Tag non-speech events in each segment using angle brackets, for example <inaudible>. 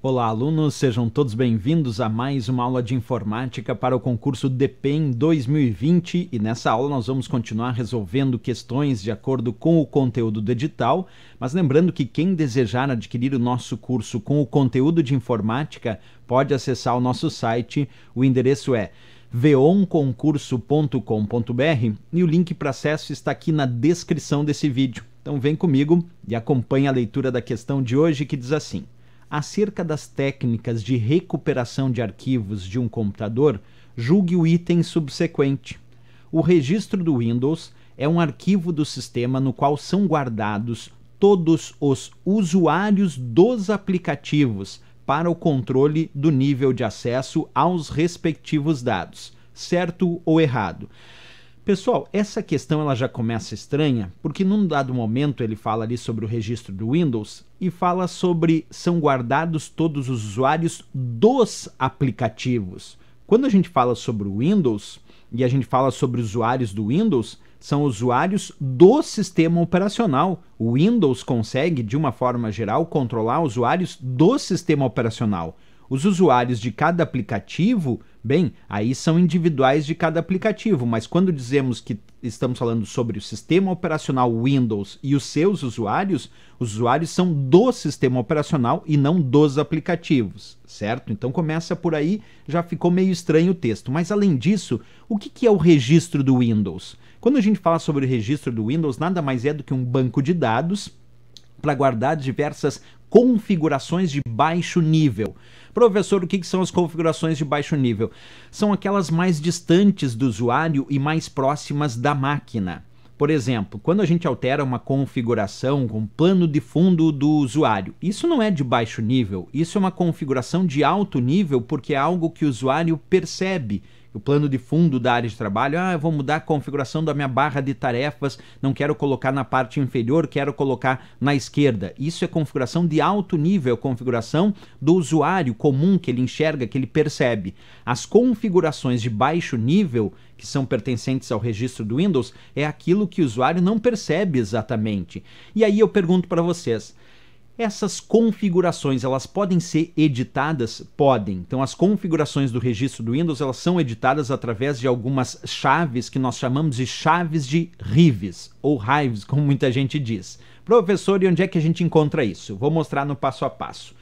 Olá, alunos, sejam todos bem-vindos a mais uma aula de informática para o concurso DPEM 2020 e nessa aula nós vamos continuar resolvendo questões de acordo com o conteúdo do edital, mas lembrando que quem desejar adquirir o nosso curso com o conteúdo de informática pode acessar o nosso site, o endereço é veonconcurso.com.br e o link para acesso está aqui na descrição desse vídeo. Então vem comigo e acompanhe a leitura da questão de hoje que diz assim: acerca das técnicas de recuperação de arquivos de um computador, julgue o item subsequente. O registro do Windows é um arquivo do sistema no qual são guardados todos os usuários dos aplicativos para o controle do nível de acesso aos respectivos dados, certo ou errado. Pessoal, essa questão ela já começa estranha, porque num dado momento ele fala ali sobre o registro do Windows e fala sobre são guardados todos os usuários dos aplicativos. Quando a gente fala sobre o Windows e a gente fala sobre usuários do Windows, são usuários do sistema operacional. O Windows consegue, de uma forma geral, controlar usuários do sistema operacional. Os usuários de cada aplicativo, bem, aí são individuais de cada aplicativo, mas quando dizemos que estamos falando sobre o sistema operacional Windows e os seus usuários, os usuários são do sistema operacional e não dos aplicativos, certo? Então começa por aí, já ficou meio estranho o texto. Mas além disso, o que é o registro do Windows? Quando a gente fala sobre o registro do Windows, nada mais é do que um banco de dados para guardar diversas configurações de baixo nível. Professor, o que, são as configurações de baixo nível? São aquelas mais distantes do usuário e mais próximas da máquina. Por exemplo, quando a gente altera uma configuração com plano de fundo do usuário, isso não é de baixo nível, isso é uma configuração de alto nível porque é algo que o usuário percebe o plano de fundo da área de trabalho. Ah, eu vou mudar a configuração da minha barra de tarefas, não quero colocar na parte inferior, quero colocar na esquerda. Isso é configuração de alto nível, configuração do usuário comum que ele enxerga, que ele percebe. As configurações de baixo nível, que são pertencentes ao registro do Windows, é aquilo que o usuário não percebe exatamente. E aí eu pergunto para vocês, essas configurações, elas podem ser editadas? Podem. Então as configurações do registro do Windows, elas são editadas através de algumas chaves que nós chamamos de chaves de RIVs ou RIVs, como muita gente diz. Professor, e onde é que a gente encontra isso? Vou mostrar no passo a passo.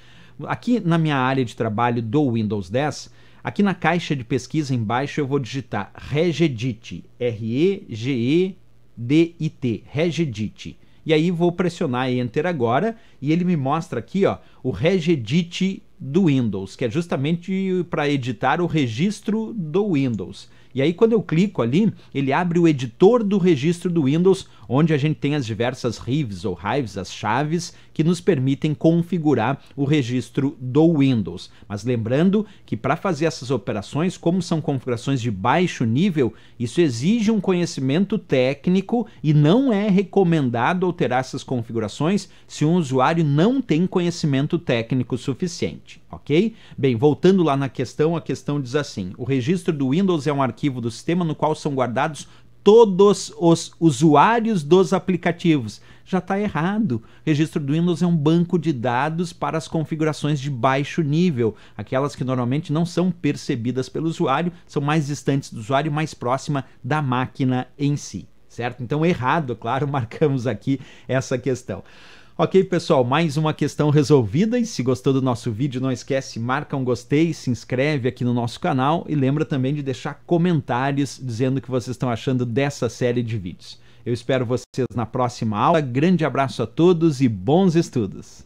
Aqui na minha área de trabalho do Windows 10, aqui na caixa de pesquisa embaixo eu vou digitar Regedit, R E G E D I T, Regedit. E aí vou pressionar Enter agora e ele me mostra aqui ó, o regedit do Windows, que é justamente para editar o registro do Windows. E aí, quando eu clico ali, ele abre o editor do registro do Windows, onde a gente tem as diversas RIVs ou hives, as chaves, que nos permitem configurar o registro do Windows. Mas lembrando que para fazer essas operações, como são configurações de baixo nível, isso exige um conhecimento técnico e não é recomendado alterar essas configurações se um usuário não tem conhecimento técnico suficiente, ok? Bem, voltando lá na questão, a questão diz assim: o registro do Windows é um arquivo arquivo do sistema no qual são guardados todos os usuários dos aplicativos. Já está errado. O registro do Windows é um banco de dados para as configurações de baixo nível, aquelas que normalmente não são percebidas pelo usuário, são mais distantes do usuário, mais próxima da máquina em si, certo? Então, errado, é claro, <laughs> marcamos aqui essa questão. Ok, pessoal, mais uma questão resolvida. E se gostou do nosso vídeo, não esquece, marca um gostei, se inscreve aqui no nosso canal e lembra também de deixar comentários dizendo o que vocês estão achando dessa série de vídeos. Eu espero vocês na próxima aula. Grande abraço a todos e bons estudos!